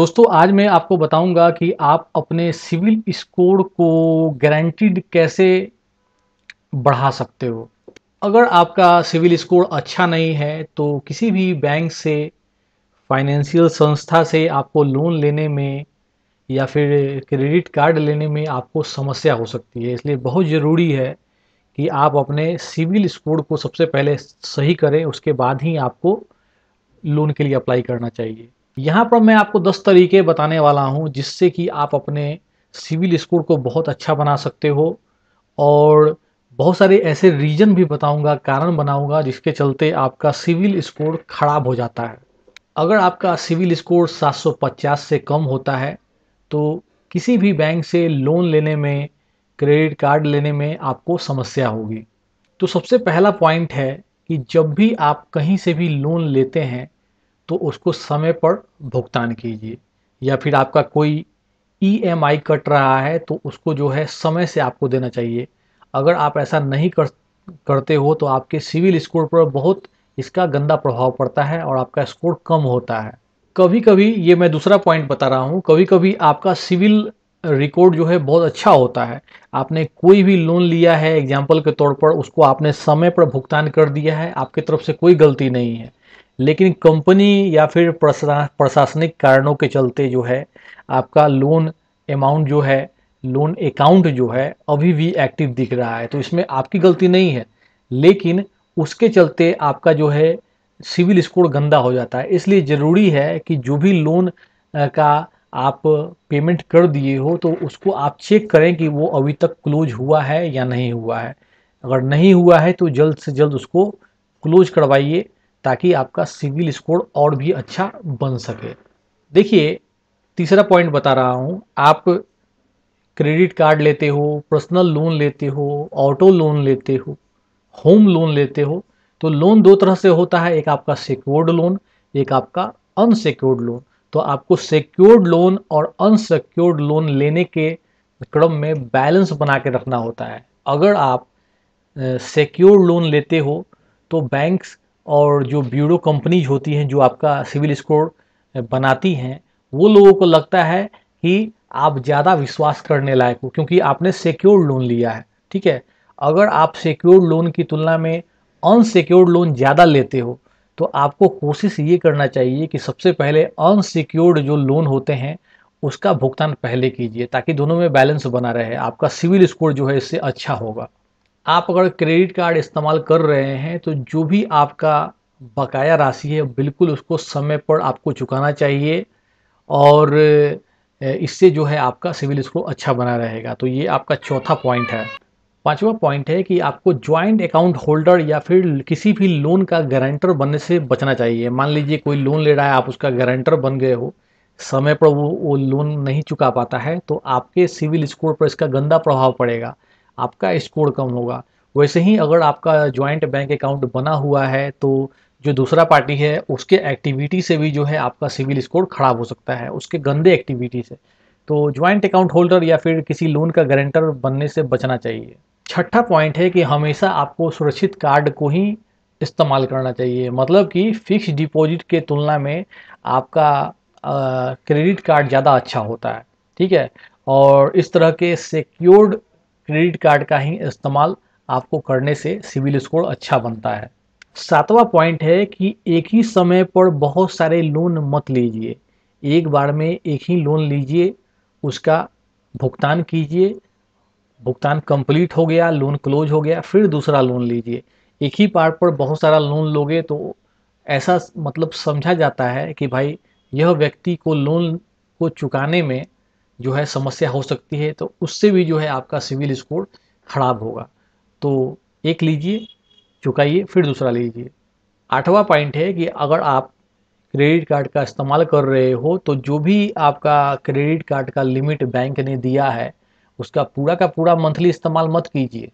दोस्तों आज मैं आपको बताऊंगा कि आप अपने सिविल स्कोर को गारंटीड कैसे बढ़ा सकते हो अगर आपका सिविल स्कोर अच्छा नहीं है तो किसी भी बैंक से फाइनेंशियल संस्था से आपको लोन लेने में या फिर क्रेडिट कार्ड लेने में आपको समस्या हो सकती है इसलिए बहुत ज़रूरी है कि आप अपने सिविल स्कोर को सबसे पहले सही करें उसके बाद ही आपको लोन के लिए अप्लाई करना चाहिए यहाँ पर मैं आपको 10 तरीके बताने वाला हूँ जिससे कि आप अपने सिविल स्कोर को बहुत अच्छा बना सकते हो और बहुत सारे ऐसे रीजन भी बताऊंगा कारण बनाऊंगा जिसके चलते आपका सिविल स्कोर खराब हो जाता है अगर आपका सिविल स्कोर 750 से कम होता है तो किसी भी बैंक से लोन लेने में क्रेडिट कार्ड लेने में आपको समस्या होगी तो सबसे पहला पॉइंट है कि जब भी आप कहीं से भी लोन लेते हैं तो उसको समय पर भुगतान कीजिए या फिर आपका कोई ई e कट रहा है तो उसको जो है समय से आपको देना चाहिए अगर आप ऐसा नहीं कर करते हो तो आपके सिविल स्कोर पर बहुत इसका गंदा प्रभाव पड़ता है और आपका स्कोर कम होता है कभी कभी ये मैं दूसरा पॉइंट बता रहा हूँ कभी कभी आपका सिविल रिकॉर्ड जो है बहुत अच्छा होता है आपने कोई भी लोन लिया है एग्जाम्पल के तौर पर उसको आपने समय पर भुगतान कर दिया है आपके तरफ से कोई गलती नहीं है लेकिन कंपनी या फिर प्रशा, प्रशासनिक कारणों के चलते जो है आपका लोन अमाउंट जो है लोन अकाउंट जो है अभी भी एक्टिव दिख रहा है तो इसमें आपकी गलती नहीं है लेकिन उसके चलते आपका जो है सिविल स्कोर गंदा हो जाता है इसलिए ज़रूरी है कि जो भी लोन का आप पेमेंट कर दिए हो तो उसको आप चेक करें कि वो अभी तक क्लोज हुआ है या नहीं हुआ है अगर नहीं हुआ है तो जल्द से जल्द उसको क्लोज करवाइए ताकि आपका सिविल स्कोर और भी अच्छा बन सके देखिए तीसरा पॉइंट बता रहा हूँ आप क्रेडिट कार्ड लेते हो पर्सनल लोन लेते हो ऑटो लोन लेते हो होम लोन लेते हो तो लोन दो तरह से होता है एक आपका सिक्योर्ड लोन एक आपका अनसिक्योर्ड लोन तो आपको सिक्योर्ड लोन और अनसिक्योर्ड लोन लेने के क्रम में बैलेंस बना के रखना होता है अगर आप सिक्योर्ड लोन लेते हो तो बैंक और जो ब्यूरो कंपनीज होती हैं जो आपका सिविल स्कोर बनाती हैं वो लोगों को लगता है कि आप ज़्यादा विश्वास करने लायक हो क्योंकि आपने सिक्योर लोन लिया है ठीक है अगर आप सिक्योर लोन की तुलना में अनसिक्योर्ड लोन ज़्यादा लेते हो तो आपको कोशिश ये करना चाहिए कि सबसे पहले अनसिक्योर्ड जो लोन होते हैं उसका भुगतान पहले कीजिए ताकि दोनों में बैलेंस बना रहे आपका सिविल स्कोर जो है इससे अच्छा होगा आप अगर क्रेडिट कार्ड इस्तेमाल कर रहे हैं तो जो भी आपका बकाया राशि है बिल्कुल उसको समय पर आपको चुकाना चाहिए और इससे जो है आपका सिविल स्कोर अच्छा बना रहेगा तो ये आपका चौथा पॉइंट है पांचवा पॉइंट है कि आपको ज्वाइंट अकाउंट होल्डर या फिर किसी भी लोन का गारंटर बनने से बचना चाहिए मान लीजिए कोई लोन ले रहा है आप उसका गारंटर बन गए हो समय पर वो वो लोन नहीं चुका पाता है तो आपके सिविल स्कोर पर इसका गंदा प्रभाव पड़ेगा आपका स्कोर कम होगा वैसे ही अगर आपका ज्वाइंट बैंक अकाउंट बना हुआ है तो जो दूसरा पार्टी है उसके एक्टिविटी से भी जो है आपका सिविल स्कोर खराब हो सकता है उसके गंदे एक्टिविटी से तो ज्वाइंट अकाउंट होल्डर या फिर किसी लोन का गारंटर बनने से बचना चाहिए छठा पॉइंट है कि हमेशा आपको सुरक्षित कार्ड को ही इस्तेमाल करना चाहिए मतलब कि फिक्स डिपॉजिट के तुलना में आपका क्रेडिट कार्ड ज़्यादा अच्छा होता है ठीक है और इस तरह के सिक्योर्ड क्रेडिट कार्ड का ही इस्तेमाल आपको करने से सिविल स्कोर अच्छा बनता है सातवां पॉइंट है कि एक ही समय पर बहुत सारे लोन मत लीजिए एक बार में एक ही लोन लीजिए उसका भुगतान कीजिए भुगतान कंप्लीट हो गया लोन क्लोज हो गया फिर दूसरा लोन लीजिए एक ही पार्ट पर बहुत सारा लोन लोगे तो ऐसा मतलब समझा जाता है कि भाई यह व्यक्ति को लोन को चुकाने में जो है समस्या हो सकती है तो उससे भी जो है आपका सिविल स्कोर खराब होगा तो एक लीजिए चुकाइए फिर दूसरा लीजिए आठवां पॉइंट है कि अगर आप क्रेडिट कार्ड का इस्तेमाल कर रहे हो तो जो भी आपका क्रेडिट कार्ड का लिमिट बैंक ने दिया है उसका पूरा का पूरा मंथली इस्तेमाल मत कीजिए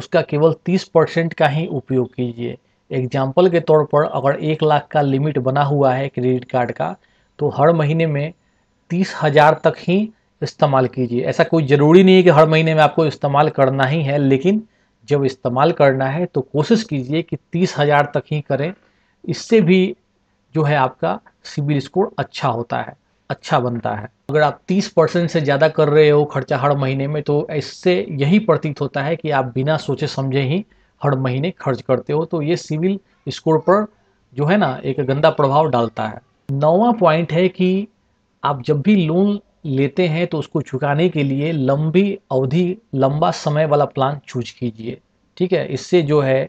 उसका केवल 30 परसेंट का ही उपयोग कीजिए एग्जाम्पल के तौर पर अगर एक लाख का लिमिट बना हुआ है क्रेडिट कार्ड का तो हर महीने में तीस हजार तक ही इस्तेमाल कीजिए ऐसा कोई ज़रूरी नहीं है कि हर महीने में आपको इस्तेमाल करना ही है लेकिन जब इस्तेमाल करना है तो कोशिश कीजिए कि तीस हजार तक ही करें इससे भी जो है आपका सिविल स्कोर अच्छा होता है अच्छा बनता है अगर आप तीस परसेंट से ज़्यादा कर रहे हो खर्चा हर महीने में तो इससे यही प्रतीत होता है कि आप बिना सोचे समझे ही हर महीने खर्च करते हो तो ये सिविल स्कोर पर जो है ना एक गंदा प्रभाव डालता है नौवा पॉइंट है कि आप जब भी लोन लेते हैं तो उसको चुकाने के लिए लंबी अवधि लंबा समय वाला प्लान चूज कीजिए ठीक है इससे जो है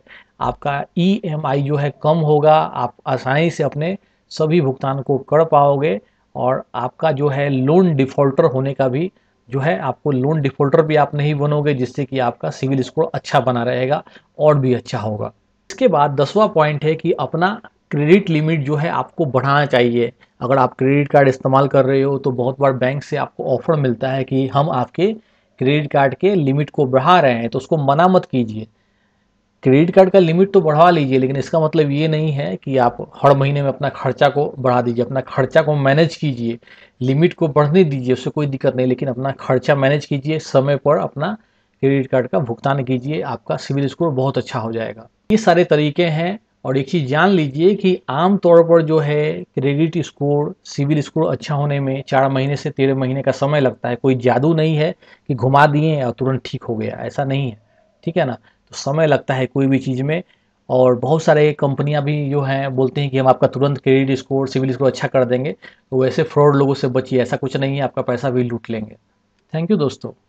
आपका ई e जो है कम होगा आप आसानी से अपने सभी भुगतान को कर पाओगे और आपका जो है लोन डिफ़ॉल्टर होने का भी जो है आपको लोन डिफ़ॉल्टर भी आप नहीं बनोगे जिससे कि आपका सिविल स्कोर अच्छा बना रहेगा और भी अच्छा होगा इसके बाद दसवां पॉइंट है कि अपना क्रेडिट लिमिट जो है आपको बढ़ाना चाहिए अगर आप क्रेडिट कार्ड इस्तेमाल कर रहे हो तो बहुत बार बैंक से आपको ऑफर मिलता है कि हम आपके क्रेडिट कार्ड के लिमिट को बढ़ा रहे हैं तो उसको मना मत कीजिए क्रेडिट कार्ड का लिमिट तो बढ़ा लीजिए लेकिन इसका मतलब ये नहीं है कि आप हर महीने में अपना खर्चा को बढ़ा दीजिए अपना खर्चा को मैनेज कीजिए लिमिट को बढ़ने दीजिए उससे कोई दिक्कत नहीं लेकिन अपना खर्चा मैनेज कीजिए समय पर अपना क्रेडिट कार्ड का भुगतान कीजिए आपका सिविल स्कोर बहुत अच्छा हो जाएगा ये सारे तरीके हैं और एक चीज़ जान लीजिए कि आम तौर पर जो है क्रेडिट स्कोर सिविल स्कोर अच्छा होने में चार महीने से तेरह महीने का समय लगता है कोई जादू नहीं है कि घुमा दिए और तुरंत ठीक हो गया ऐसा नहीं है ठीक है ना तो समय लगता है कोई भी चीज़ में और बहुत सारे कंपनियां भी जो हैं बोलते हैं कि हम आपका तुरंत क्रेडिट स्कोर सिविल स्कोर अच्छा कर देंगे तो वैसे फ्रॉड लोगों से बचिए ऐसा कुछ नहीं है आपका पैसा भी लूट लेंगे थैंक यू दोस्तों